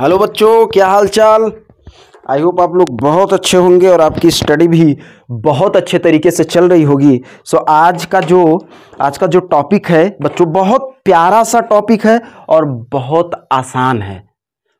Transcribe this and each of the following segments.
hello बच्चों क्या हाल चाल आई होप आप लोग बहुत अच्छे होंगे और आपकी स्टडी भी बहुत अच्छे तरीके से चल रही होगी सो so, आज का जो आज का जो टॉपिक है बच्चों बहुत प्यारा सा टॉपिक है और बहुत आसान है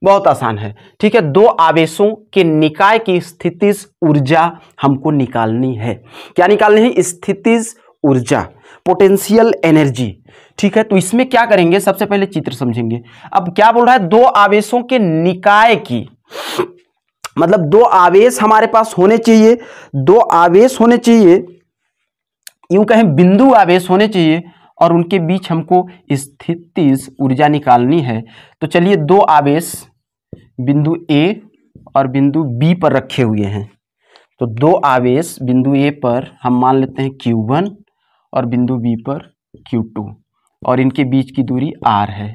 बहुत आसान है ठीक है दो आवेशों के निकाय की स्थितिज ऊर्जा हमको निकालनी है क्या निकालनी है स्थितिज ऊर्जा पोटेंशियल एनर्जी ठीक है तो इसमें क्या करेंगे सबसे पहले चित्र समझेंगे अब क्या बोल रहा है दो आवेशों के निकाय की मतलब दो आवेश हमारे पास होने चाहिए दो आवेश होने चाहिए यूं कहें बिंदु आवेश होने चाहिए और उनके बीच हमको स्थिति ऊर्जा निकालनी है तो चलिए दो आवेश बिंदु ए और बिंदु बी पर रखे हुए हैं तो दो आवेश बिंदु ए पर हम मान लेते हैं क्यू वन और बिंदु बी पर क्यू टू और इनके बीच की दूरी आर है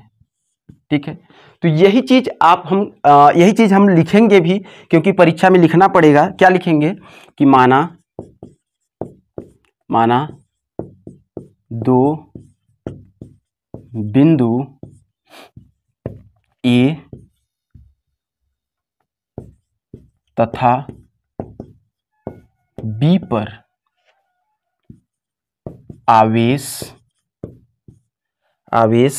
ठीक है तो यही चीज़ आप हम आ, यही चीज़ हम लिखेंगे भी क्योंकि परीक्षा में लिखना पड़ेगा क्या लिखेंगे कि माना माना दो बिंदु ए तथा बी पर आवेश आवेश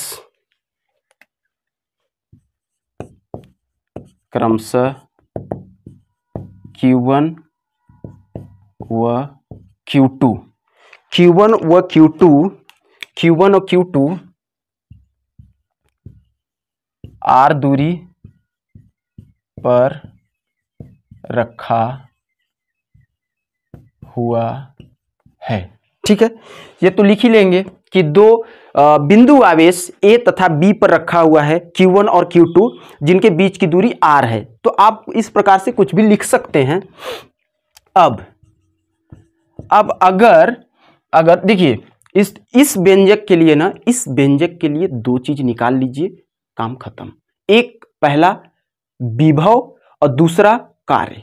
क्रमश Q1 व Q2 Q1 व Q2 Q1 और Q2 R दूरी पर रखा हुआ है ठीक है ये तो लिख ही लेंगे कि दो बिंदु आवेश ए तथा बी पर रखा हुआ है Q1 और Q2 जिनके बीच की दूरी R है तो आप इस प्रकार से कुछ भी लिख सकते हैं अब अब अगर अगर देखिए इस इस व्यंजक के लिए ना इस व्यंजक के लिए दो चीज निकाल लीजिए काम खत्म एक पहला विभव और दूसरा कार्य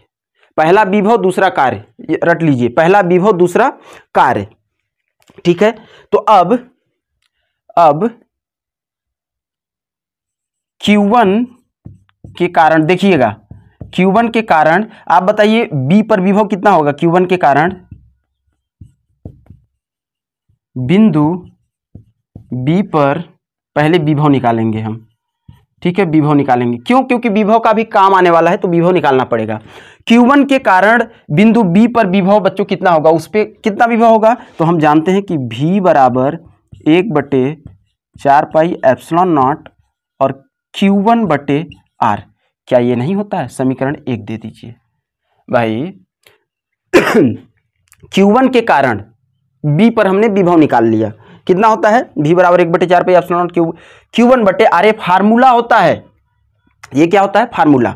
पहला विभव दूसरा कार्य रट लीजिए पहला विभव दूसरा कार्य ठीक है तो अब अब Q1 के कारण देखिएगा Q1 के कारण आप बताइए B पर विभव कितना होगा Q1 के कारण बिंदु B पर पहले विभव निकालेंगे हम ठीक है विभव निकालेंगे क्यों क्योंकि विभव का भी काम आने वाला है तो विभव निकालना पड़ेगा Q1 के कारण बिंदु B पर विभव बच्चों कितना होगा उस पर कितना विभव होगा तो हम जानते हैं कि V बराबर एक बटे चार पाई एप्सलॉन नॉट और Q1 बटे आर क्या ये नहीं होता है समीकरण एक दे दीजिए भाई Q1 के कारण B पर हमने विभव निकाल लिया कितना होता है भी बराबर एक बटे चार पे नॉट क्यू क्यू वन बटे आर ए फार्मूला होता है ये क्या होता है फार्मूला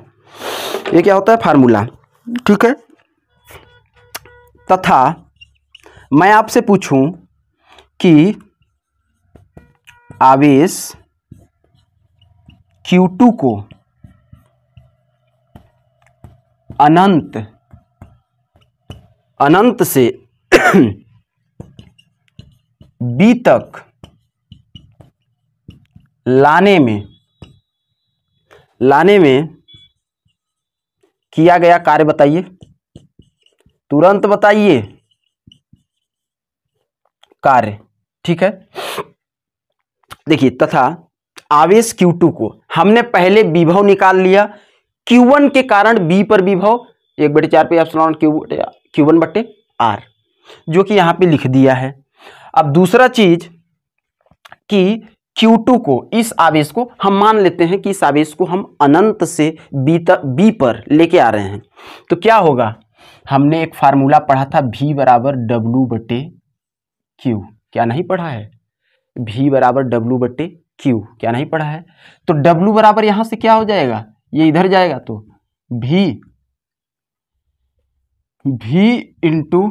ये क्या होता है फार्मूला ठीक है तथा मैं आपसे पूछूं कि आवेश Q2 को अनंत अनंत से बी तक लाने में लाने में किया गया कार्य बताइए तुरंत बताइए कार्य ठीक है देखिए तथा आवेश Q2 को हमने पहले विभव निकाल लिया Q1 के कारण B पर विभव एक बटे चार पे सुना क्यू क्यू वन बटे आर जो कि यहां पे लिख दिया है अब दूसरा चीज कि Q2 को इस आवेश को हम मान लेते हैं कि इस आवेश को हम अनंत से B तक B पर लेके आ रहे हैं तो क्या होगा हमने एक फार्मूला पढ़ा था भी बराबर W बटे क्यू क्या नहीं पढ़ा है भी बराबर W बटे क्यू क्या नहीं पढ़ा है तो W बराबर यहां से क्या हो जाएगा ये इधर जाएगा तो भी भी इंटू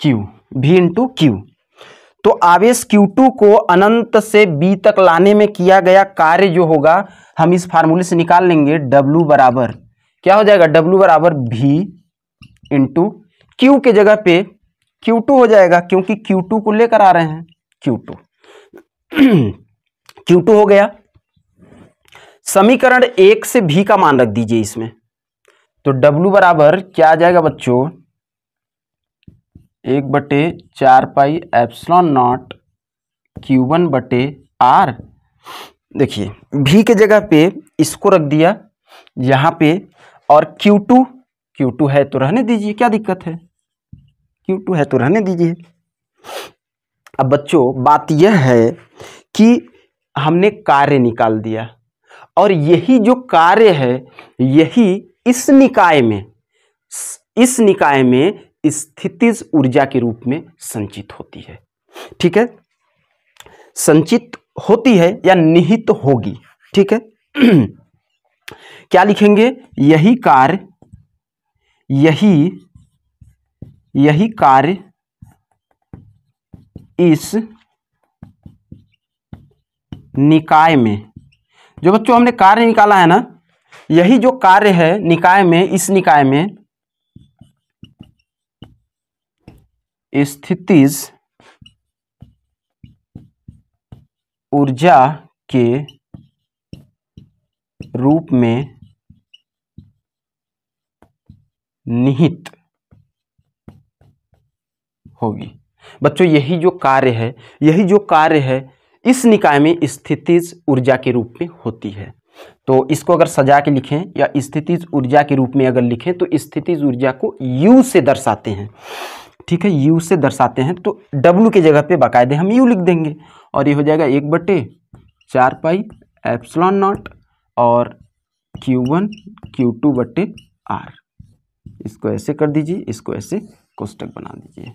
क्यू भी इंटू क्यू तो आवेश Q2 को अनंत से B तक लाने में किया गया कार्य जो होगा हम इस फार्मूले से निकाल लेंगे W बराबर क्या हो जाएगा W बराबर V इंटू क्यू के जगह पे Q2 हो जाएगा क्योंकि Q2 को लेकर आ रहे हैं Q2 Q2 हो गया समीकरण एक से भी का मान रख दीजिए इसमें तो W बराबर क्या आ जाएगा बच्चों एक बटे चार pi epsilon naught Q one बटे आर देखिए भी के जगह पे इसको रख दिया यहाँ पे और क्यू टू क्यू टू है तो रहने दीजिए क्या दिक्कत है क्यू टू है तो रहने दीजिए अब बच्चों बात यह है कि हमने कार्य निकाल दिया और यही जो कार्य है यही इस निकाय में इस निकाय में स्थितिज ऊर्जा के रूप में संचित होती है ठीक है संचित होती है या निहित होगी ठीक है क्या लिखेंगे यही कार्य यही यही कार्य इस निकाय में जो बच्चों हमने कार्य निकाला है ना यही जो कार्य है निकाय में इस निकाय में स्थितिज ऊर्जा के रूप में निहित होगी बच्चों यही जो कार्य है यही जो कार्य है इस निकाय में स्थितिज ऊर्जा के रूप में होती है तो इसको अगर सजा के लिखें या स्थितिज ऊर्जा के रूप में अगर लिखें तो स्थितिज ऊर्जा को यू से दर्शाते हैं ठीक है यू से दर्शाते हैं तो डब्लू के जगह पे बाकायदे हम यू लिख देंगे और ये हो जाएगा एक बटे चार पाई एप्सलॉन नॉट और क्यू वन क्यू टू बटे आर इसको ऐसे कर दीजिए इसको ऐसे कोष्टक बना दीजिए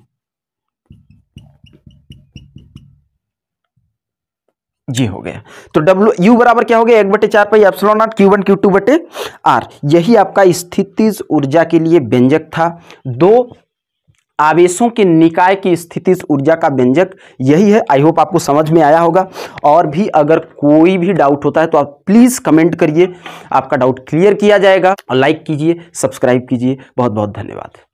जी हो गया तो डब्ल्यू यू बराबर क्या हो गया एक बटे चार pi epsilon naught Q one Q two बटे आर यही आपका स्थितिज ऊर्जा के लिए व्यंजक था दो आवेशों के निकाय की स्थिति ऊर्जा का व्यंजक यही है आई होप आपको समझ में आया होगा और भी अगर कोई भी डाउट होता है तो आप प्लीज़ कमेंट करिए आपका डाउट क्लियर किया जाएगा और लाइक कीजिए सब्सक्राइब कीजिए बहुत बहुत धन्यवाद